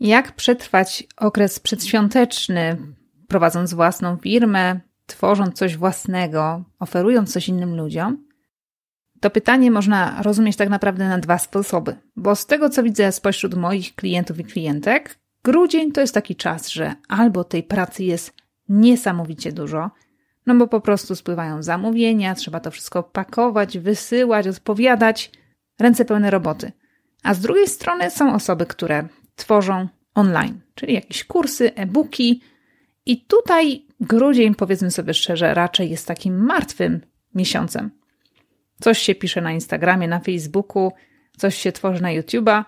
Jak przetrwać okres przedświąteczny, prowadząc własną firmę, tworząc coś własnego, oferując coś innym ludziom? To pytanie można rozumieć tak naprawdę na dwa sposoby, bo z tego co widzę spośród moich klientów i klientek, grudzień to jest taki czas, że albo tej pracy jest niesamowicie dużo, no bo po prostu spływają zamówienia, trzeba to wszystko pakować, wysyłać, odpowiadać, ręce pełne roboty. A z drugiej strony są osoby, które tworzą online, czyli jakieś kursy, e-booki. I tutaj grudzień, powiedzmy sobie szczerze, raczej jest takim martwym miesiącem. Coś się pisze na Instagramie, na Facebooku, coś się tworzy na YouTube'a,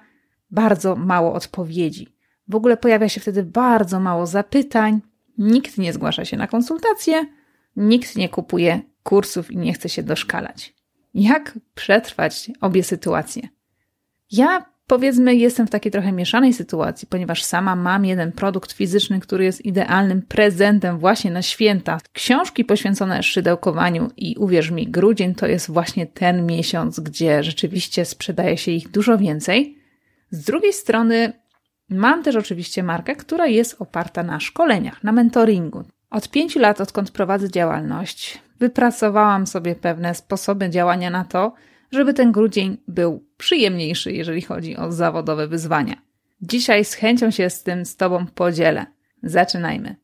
bardzo mało odpowiedzi. W ogóle pojawia się wtedy bardzo mało zapytań, nikt nie zgłasza się na konsultacje, nikt nie kupuje kursów i nie chce się doszkalać. Jak przetrwać obie sytuacje? Ja Powiedzmy, jestem w takiej trochę mieszanej sytuacji, ponieważ sama mam jeden produkt fizyczny, który jest idealnym prezentem właśnie na święta. Książki poświęcone szydełkowaniu i uwierz mi, grudzień to jest właśnie ten miesiąc, gdzie rzeczywiście sprzedaje się ich dużo więcej. Z drugiej strony mam też oczywiście markę, która jest oparta na szkoleniach, na mentoringu. Od pięciu lat, odkąd prowadzę działalność, wypracowałam sobie pewne sposoby działania na to, żeby ten grudzień był przyjemniejszy, jeżeli chodzi o zawodowe wyzwania. Dzisiaj z chęcią się z tym z Tobą podzielę. Zaczynajmy.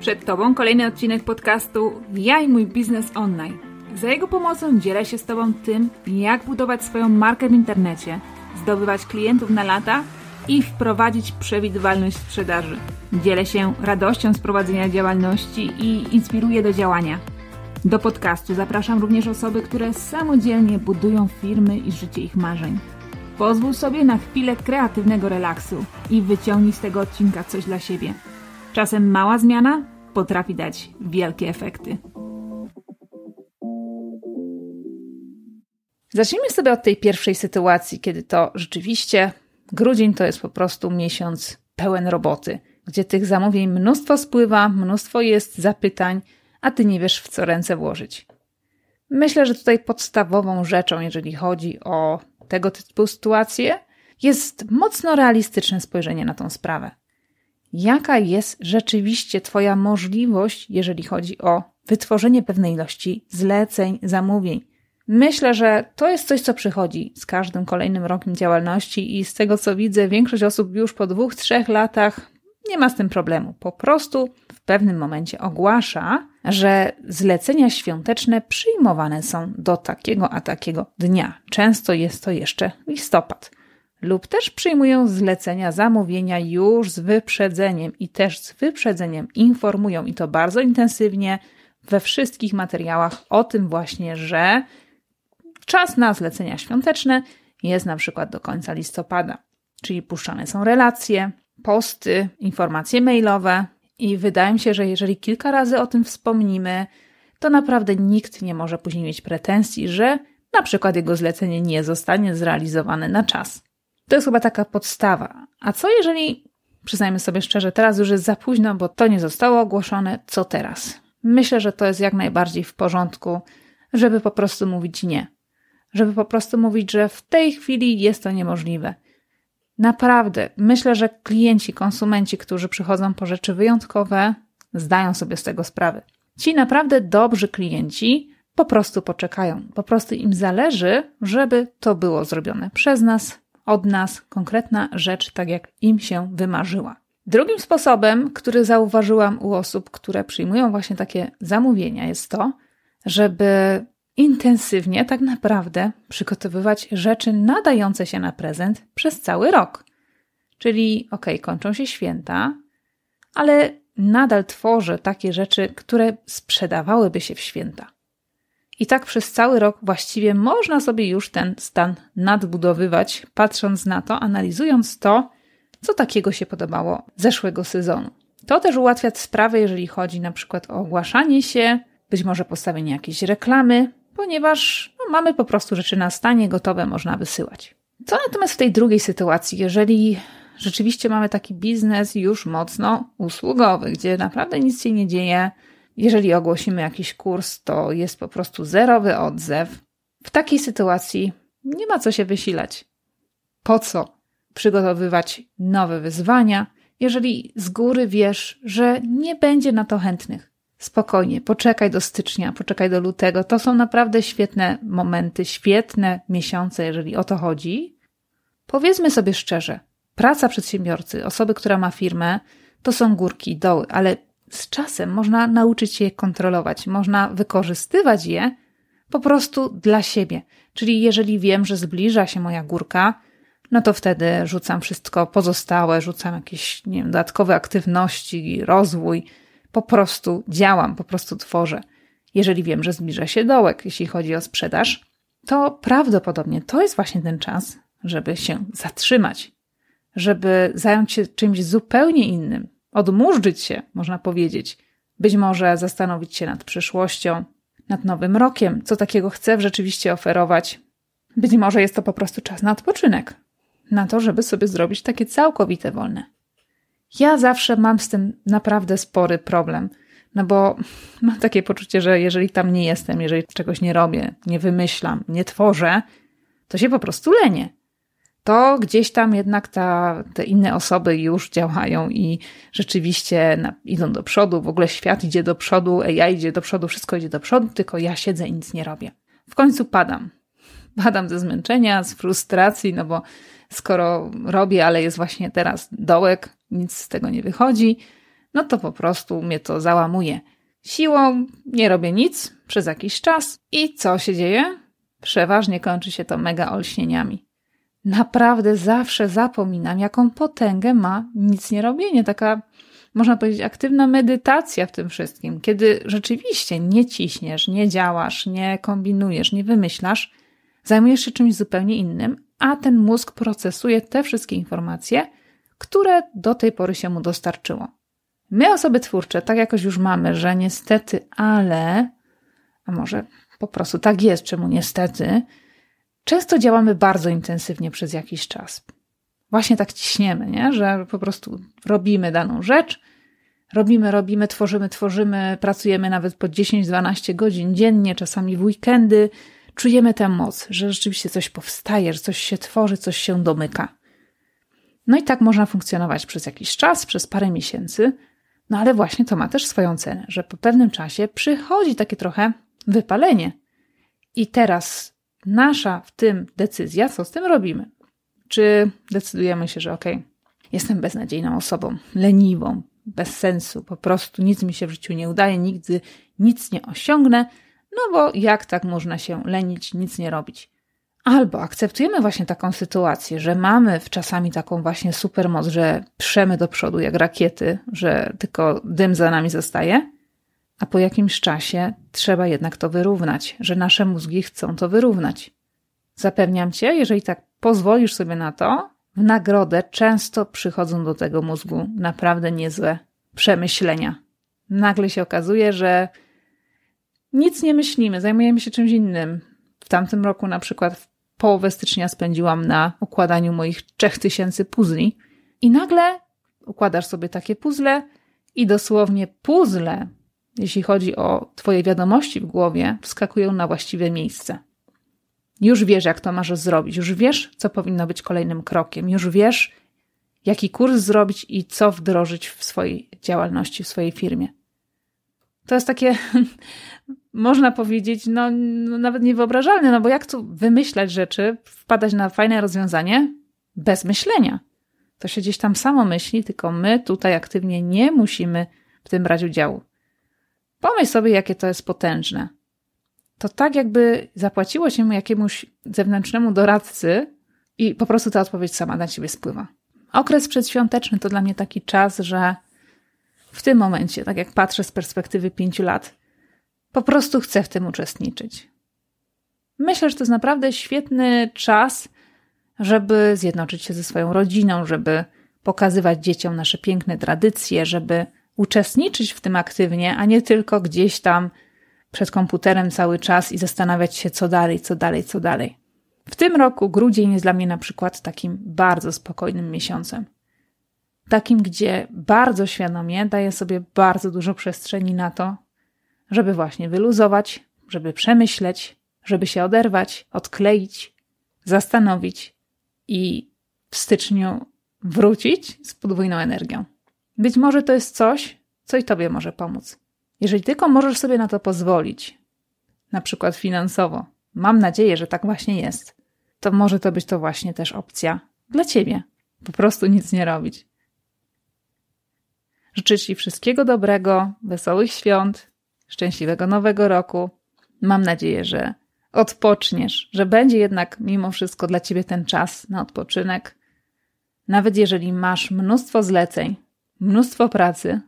Przed Tobą kolejny odcinek podcastu Ja i mój biznes online. Za jego pomocą dzielę się z Tobą tym, jak budować swoją markę w internecie, zdobywać klientów na lata i wprowadzić przewidywalność sprzedaży. Dzielę się radością z prowadzenia działalności i inspiruję do działania. Do podcastu zapraszam również osoby, które samodzielnie budują firmy i życie ich marzeń. Pozwól sobie na chwilę kreatywnego relaksu i wyciągnij z tego odcinka coś dla siebie. Czasem mała zmiana potrafi dać wielkie efekty. Zacznijmy sobie od tej pierwszej sytuacji, kiedy to rzeczywiście grudzień to jest po prostu miesiąc pełen roboty, gdzie tych zamówień mnóstwo spływa, mnóstwo jest zapytań, a ty nie wiesz w co ręce włożyć. Myślę, że tutaj podstawową rzeczą, jeżeli chodzi o tego typu sytuacje, jest mocno realistyczne spojrzenie na tą sprawę. Jaka jest rzeczywiście Twoja możliwość, jeżeli chodzi o wytworzenie pewnej ilości zleceń, zamówień? Myślę, że to jest coś, co przychodzi z każdym kolejnym rokiem działalności, i z tego co widzę, większość osób już po dwóch, trzech latach nie ma z tym problemu. Po prostu w pewnym momencie ogłasza, że zlecenia świąteczne przyjmowane są do takiego a takiego dnia. Często jest to jeszcze listopad. Lub też przyjmują zlecenia zamówienia już z wyprzedzeniem i też z wyprzedzeniem informują i to bardzo intensywnie we wszystkich materiałach o tym właśnie, że czas na zlecenia świąteczne jest na przykład do końca listopada. Czyli puszczane są relacje, posty, informacje mailowe, i wydaje mi się, że jeżeli kilka razy o tym wspomnimy, to naprawdę nikt nie może później mieć pretensji, że na przykład jego zlecenie nie zostanie zrealizowane na czas. To jest chyba taka podstawa. A co jeżeli, przyznajmy sobie szczerze, teraz już jest za późno, bo to nie zostało ogłoszone, co teraz? Myślę, że to jest jak najbardziej w porządku, żeby po prostu mówić nie. Żeby po prostu mówić, że w tej chwili jest to niemożliwe. Naprawdę, myślę, że klienci, konsumenci, którzy przychodzą po rzeczy wyjątkowe, zdają sobie z tego sprawę. Ci naprawdę dobrzy klienci po prostu poczekają. Po prostu im zależy, żeby to było zrobione przez nas, od nas, konkretna rzecz, tak jak im się wymarzyła. Drugim sposobem, który zauważyłam u osób, które przyjmują właśnie takie zamówienia, jest to, żeby intensywnie tak naprawdę przygotowywać rzeczy nadające się na prezent przez cały rok. Czyli, ok, kończą się święta, ale nadal tworzę takie rzeczy, które sprzedawałyby się w święta. I tak przez cały rok właściwie można sobie już ten stan nadbudowywać, patrząc na to, analizując to, co takiego się podobało zeszłego sezonu. To też ułatwia sprawę, jeżeli chodzi na przykład o ogłaszanie się, być może postawienie jakiejś reklamy, ponieważ no, mamy po prostu rzeczy na stanie, gotowe można wysyłać. Co natomiast w tej drugiej sytuacji, jeżeli rzeczywiście mamy taki biznes już mocno usługowy, gdzie naprawdę nic się nie dzieje, jeżeli ogłosimy jakiś kurs, to jest po prostu zerowy odzew. W takiej sytuacji nie ma co się wysilać. Po co przygotowywać nowe wyzwania, jeżeli z góry wiesz, że nie będzie na to chętnych? spokojnie, poczekaj do stycznia, poczekaj do lutego. To są naprawdę świetne momenty, świetne miesiące, jeżeli o to chodzi. Powiedzmy sobie szczerze, praca przedsiębiorcy, osoby, która ma firmę, to są górki, doły, ale z czasem można nauczyć się je kontrolować, można wykorzystywać je po prostu dla siebie. Czyli jeżeli wiem, że zbliża się moja górka, no to wtedy rzucam wszystko pozostałe, rzucam jakieś nie wiem, dodatkowe aktywności, rozwój, po prostu działam, po prostu tworzę. Jeżeli wiem, że zbliża się dołek, jeśli chodzi o sprzedaż, to prawdopodobnie to jest właśnie ten czas, żeby się zatrzymać, żeby zająć się czymś zupełnie innym, odmurzyć się, można powiedzieć. Być może zastanowić się nad przyszłością, nad nowym rokiem, co takiego chcę rzeczywiście oferować. Być może jest to po prostu czas na odpoczynek, na to, żeby sobie zrobić takie całkowite wolne. Ja zawsze mam z tym naprawdę spory problem. No bo mam takie poczucie, że jeżeli tam nie jestem, jeżeli czegoś nie robię, nie wymyślam, nie tworzę, to się po prostu lenię. To gdzieś tam jednak ta, te inne osoby już działają i rzeczywiście na, idą do przodu, w ogóle świat idzie do przodu, ja idzie do przodu, wszystko idzie do przodu, tylko ja siedzę i nic nie robię. W końcu padam. Padam ze zmęczenia, z frustracji, no bo skoro robię, ale jest właśnie teraz dołek, nic z tego nie wychodzi, no to po prostu mnie to załamuje. Siłą nie robię nic przez jakiś czas i co się dzieje? Przeważnie kończy się to mega olśnieniami. Naprawdę zawsze zapominam, jaką potęgę ma nic nie robienie, taka można powiedzieć, aktywna medytacja w tym wszystkim, kiedy rzeczywiście nie ciśniesz, nie działasz, nie kombinujesz, nie wymyślasz, zajmujesz się czymś zupełnie innym, a ten mózg procesuje te wszystkie informacje które do tej pory się mu dostarczyło. My, osoby twórcze, tak jakoś już mamy, że niestety, ale, a może po prostu tak jest, czemu niestety, często działamy bardzo intensywnie przez jakiś czas. Właśnie tak ciśniemy, nie? że po prostu robimy daną rzecz, robimy, robimy, tworzymy, tworzymy, pracujemy nawet po 10-12 godzin dziennie, czasami w weekendy. Czujemy tę moc, że rzeczywiście coś powstaje, że coś się tworzy, coś się domyka. No i tak można funkcjonować przez jakiś czas, przez parę miesięcy, no ale właśnie to ma też swoją cenę, że po pewnym czasie przychodzi takie trochę wypalenie. I teraz nasza w tym decyzja, co z tym robimy. Czy decydujemy się, że okej, okay, jestem beznadziejną osobą, leniwą, bez sensu, po prostu nic mi się w życiu nie udaje, nigdy nic nie osiągnę, no bo jak tak można się lenić, nic nie robić? Albo akceptujemy właśnie taką sytuację, że mamy w czasami taką właśnie supermoc, że przemy do przodu jak rakiety, że tylko dym za nami zostaje, a po jakimś czasie trzeba jednak to wyrównać, że nasze mózgi chcą to wyrównać. Zapewniam cię, jeżeli tak pozwolisz sobie na to, w nagrodę często przychodzą do tego mózgu naprawdę niezłe przemyślenia. Nagle się okazuje, że nic nie myślimy, zajmujemy się czymś innym. W tamtym roku na przykład połowę stycznia spędziłam na układaniu moich 3000 puzli. I nagle układasz sobie takie puzzle i dosłownie puzzle, jeśli chodzi o Twoje wiadomości w głowie, wskakują na właściwe miejsce. Już wiesz, jak to masz zrobić, już wiesz, co powinno być kolejnym krokiem, już wiesz, jaki kurs zrobić i co wdrożyć w swojej działalności, w swojej firmie. To jest takie można powiedzieć, no, no nawet niewyobrażalne, no bo jak tu wymyślać rzeczy, wpadać na fajne rozwiązanie bez myślenia? To się gdzieś tam samo myśli, tylko my tutaj aktywnie nie musimy w tym brać udziału. Pomyśl sobie, jakie to jest potężne. To tak, jakby zapłaciło się jakiemuś zewnętrznemu doradcy i po prostu ta odpowiedź sama na ciebie spływa. Okres przedświąteczny to dla mnie taki czas, że w tym momencie, tak jak patrzę z perspektywy pięciu lat, po prostu chcę w tym uczestniczyć. Myślę, że to jest naprawdę świetny czas, żeby zjednoczyć się ze swoją rodziną, żeby pokazywać dzieciom nasze piękne tradycje, żeby uczestniczyć w tym aktywnie, a nie tylko gdzieś tam przed komputerem cały czas i zastanawiać się, co dalej, co dalej, co dalej. W tym roku grudzień jest dla mnie na przykład takim bardzo spokojnym miesiącem. Takim, gdzie bardzo świadomie daję sobie bardzo dużo przestrzeni na to, żeby właśnie wyluzować, żeby przemyśleć, żeby się oderwać, odkleić, zastanowić i w styczniu wrócić z podwójną energią. Być może to jest coś, co i Tobie może pomóc. Jeżeli tylko możesz sobie na to pozwolić, na przykład finansowo, mam nadzieję, że tak właśnie jest, to może to być to właśnie też opcja dla Ciebie. Po prostu nic nie robić. Życzę Ci wszystkiego dobrego, wesołych świąt, szczęśliwego nowego roku. Mam nadzieję, że odpoczniesz, że będzie jednak mimo wszystko dla ciebie ten czas na odpoczynek. Nawet jeżeli masz mnóstwo zleceń, mnóstwo pracy,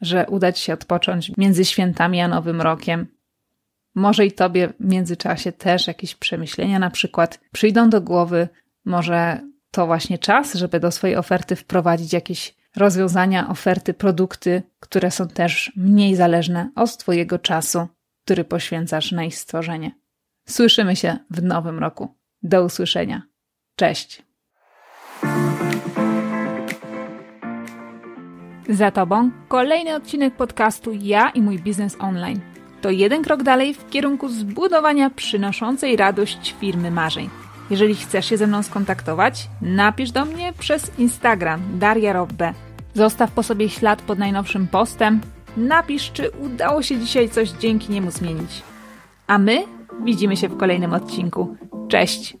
że uda ci się odpocząć między świętami a Nowym Rokiem. Może i tobie w międzyczasie też jakieś przemyślenia na przykład przyjdą do głowy, może to właśnie czas, żeby do swojej oferty wprowadzić jakieś rozwiązania, oferty, produkty, które są też mniej zależne od Twojego czasu, który poświęcasz na ich stworzenie. Słyszymy się w nowym roku. Do usłyszenia. Cześć. Za Tobą kolejny odcinek podcastu Ja i mój biznes online. To jeden krok dalej w kierunku zbudowania przynoszącej radość firmy marzeń. Jeżeli chcesz się ze mną skontaktować, napisz do mnie przez Instagram Daria Robbe. Zostaw po sobie ślad pod najnowszym postem, napisz, czy udało się dzisiaj coś dzięki niemu zmienić. A my widzimy się w kolejnym odcinku. Cześć!